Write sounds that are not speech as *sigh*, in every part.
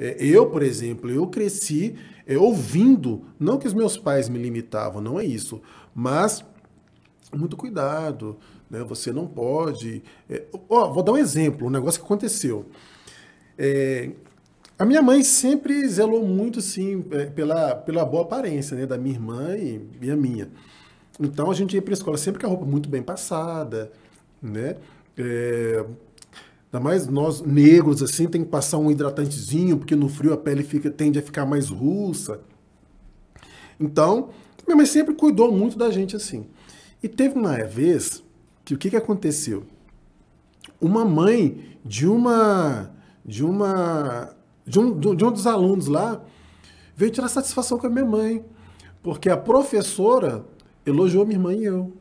É, eu, por exemplo, eu cresci é, ouvindo, não que os meus pais me limitavam, não é isso, mas muito cuidado, né? Você não pode. É, ó vou dar um exemplo, um negócio que aconteceu. É, a minha mãe sempre zelou muito, sim, pela, pela boa aparência né, da minha irmã e, e a minha. Então a gente ia para a escola sempre com a roupa muito bem passada, né? É, Ainda mais nós negros, assim, tem que passar um hidratantezinho, porque no frio a pele fica, tende a ficar mais russa. Então, minha mãe sempre cuidou muito da gente assim. E teve uma vez que o que, que aconteceu? Uma mãe de uma. de uma. De um, de um dos alunos lá veio tirar satisfação com a minha mãe. Porque a professora elogiou minha irmã e eu.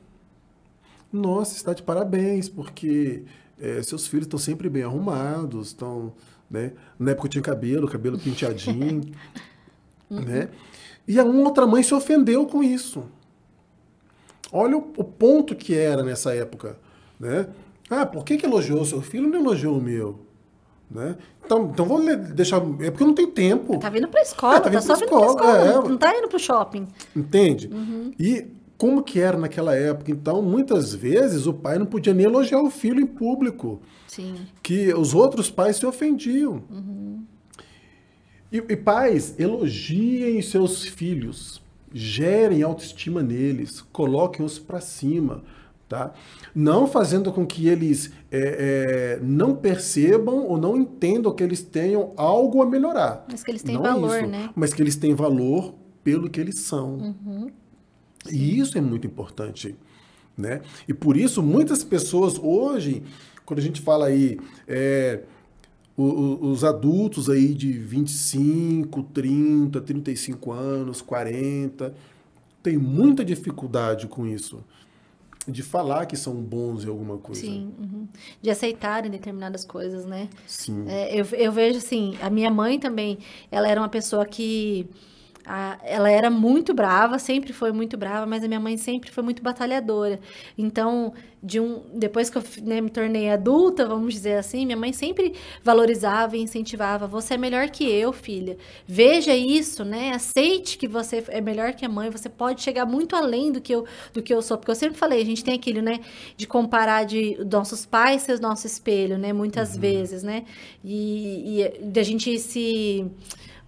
Nossa, está de parabéns, porque é, seus filhos estão sempre bem arrumados, estão, né? Na época eu tinha cabelo, cabelo penteadinho, *laughs* né? Uhum. E a outra mãe se ofendeu com isso. Olha o, o ponto que era nessa época, né? Ah, por que, que elogiou seu filho e não elogiou o meu? Né? Então, então vou deixar. É porque eu não tenho tempo. Tá vindo pra escola, é, tá, tá vindo tá pra só escola, vindo pra escola. É, não tá indo pro shopping. Entende? Uhum. E como que era naquela época. Então, muitas vezes o pai não podia nem elogiar o filho em público. Sim. Que os outros pais se ofendiam. Uhum. E, e pais, elogiem seus filhos, gerem autoestima neles, coloquem-os para cima. Tá? Não fazendo com que eles é, é, não percebam ou não entendam que eles tenham algo a melhorar. Mas que eles têm não é valor, né? Mas que eles têm valor pelo que eles são. Uhum. E isso é muito importante. Né? E por isso, muitas pessoas hoje, quando a gente fala aí, é, os adultos aí de 25, 30, 35 anos, 40, tem muita dificuldade com isso. De falar que são bons em alguma coisa. Sim. Uhum. De aceitarem determinadas coisas, né? Sim. É, eu, eu vejo assim, a minha mãe também, ela era uma pessoa que a, ela era muito brava, sempre foi muito brava, mas a minha mãe sempre foi muito batalhadora. Então, de um, depois que eu né, me tornei adulta, vamos dizer assim, minha mãe sempre valorizava e incentivava: você é melhor que eu, filha. Veja isso, né? Aceite que você é melhor que a mãe. Você pode chegar muito além do que eu, do que eu sou, porque eu sempre falei: a gente tem aquilo, né, de comparar de nossos pais ser nosso espelho, né? Muitas uhum. vezes, né? E, e da gente se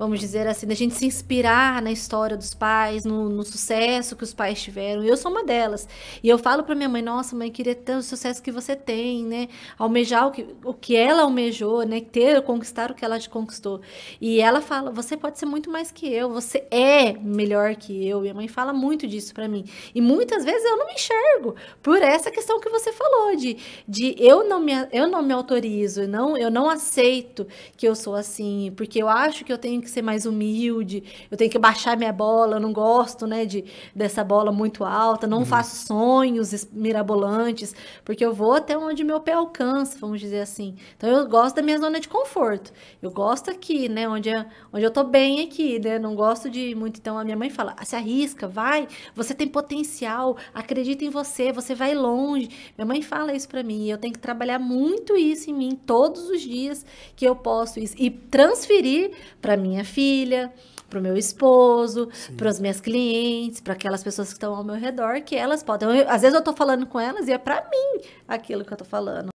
vamos dizer assim, da gente se inspirar na história dos pais, no, no sucesso que os pais tiveram. Eu sou uma delas. E eu falo para minha mãe, nossa, mãe, queria ter o sucesso que você tem, né? Almejar o que, o que ela almejou, né? Ter, conquistar o que ela te conquistou. E ela fala, você pode ser muito mais que eu, você é melhor que eu. Minha mãe fala muito disso para mim. E muitas vezes eu não me enxergo por essa questão que você falou de, de eu não me eu não me autorizo, não, eu não aceito que eu sou assim, porque eu acho que eu tenho que que ser mais humilde, eu tenho que baixar minha bola, eu não gosto, né, de, dessa bola muito alta, não uhum. faço sonhos mirabolantes, porque eu vou até onde meu pé alcança, vamos dizer assim. Então eu gosto da minha zona de conforto. Eu gosto aqui, né, onde eu, é, onde eu tô bem aqui, né? Não gosto de muito. Então a minha mãe fala: ah, "Se arrisca, vai, você tem potencial, acredita em você, você vai longe". Minha mãe fala isso para mim, e eu tenho que trabalhar muito isso em mim todos os dias que eu posso isso, e transferir para mim minha filha, para o meu esposo, para as minhas clientes, para aquelas pessoas que estão ao meu redor, que elas podem. Eu, às vezes eu estou falando com elas e é para mim aquilo que eu estou falando.